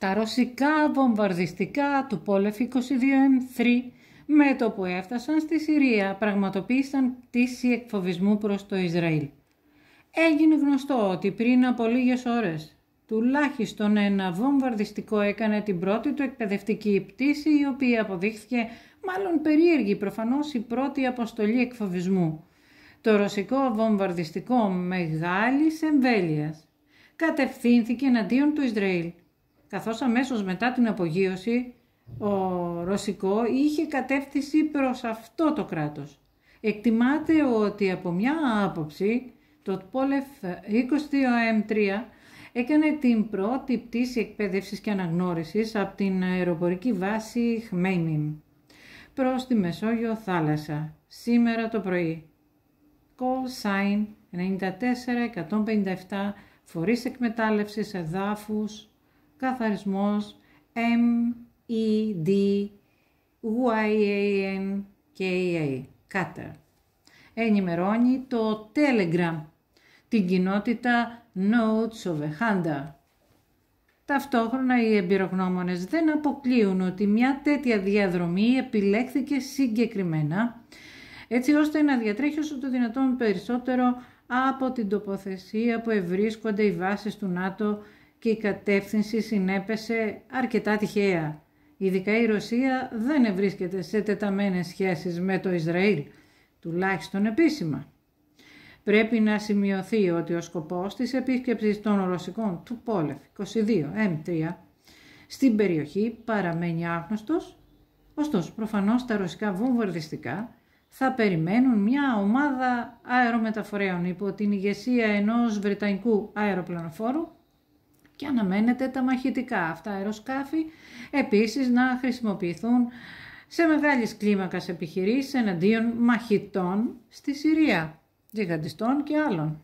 τα ρωσικά βομβαρδιστικά του Πόλεφ 22M3 με το που έφτασαν στη Συρία πραγματοποίησαν πτήση εκφοβισμού προς το Ισραήλ. Έγινε γνωστό ότι πριν από λίγες ώρες τουλάχιστον ένα βομβαρδιστικό έκανε την πρώτη του εκπαιδευτική πτήση η οποία αποδείχθηκε μάλλον περίεργη προφανώς η πρώτη αποστολή εκφοβισμού. Το ρωσικό βομβαρδιστικό μεγάλης εμβέλειας κατευθύνθηκε εναντίον του Ισραήλ καθώς αμέσως μετά την απογείωση ο Ρωσικό είχε κατεύθυνση προς αυτό το κράτος. Εκτιμάται ότι από μια άποψη το Πόλεφ 22M3 έκανε την πρώτη πτήση εκπαίδευσης και αναγνώρισης από την αεροπορική βάση Χμένιμ προς τη Μεσόγειο θάλασσα σήμερα το πρωί. Call sign 94157 φορείς εκμετάλλευσης εδάφους καθαρισμός M-E-D-Y-A-N-K-A, Cutter. Ενημερώνει το Telegram, την κοινότητα Notes of a Hunter. Ταυτόχρονα οι εμπειρογνώμονες δεν αποκλείουν ότι μια τέτοια διαδρομή επιλέχθηκε συγκεκριμένα, έτσι ώστε να διατρέχει όσο το δυνατόν περισσότερο από την τοποθεσία που ευρίσκονται οι βάσεις του ΝΑΤΟ και η κατεύθυνση συνέπεσε αρκετά τυχαία. Ειδικά η Ρωσία δεν ευρίσκεται σε τεταμένες σχέσεις με το Ισραήλ, τουλάχιστον επίσημα. Πρέπει να σημειωθεί ότι ο σκοπός της επίσκεψης των Ρωσικών του Πόλεφ 22 M3 στην περιοχή παραμένει άγνωστος, ωστόσο προφανώς τα ρωσικά βομβαρδιστικά θα περιμένουν μια ομάδα αερομεταφορέων υπό την ηγεσία ενός Βρετανικού αεροπλανοφόρου και αναμένεται τα μαχητικά αυτά αεροσκάφη επίσης να χρησιμοποιηθούν σε μεγάλης κλίμακας επιχειρήσεις εναντίον μαχητών στη Συρία, τζιγαντιστών και άλλων.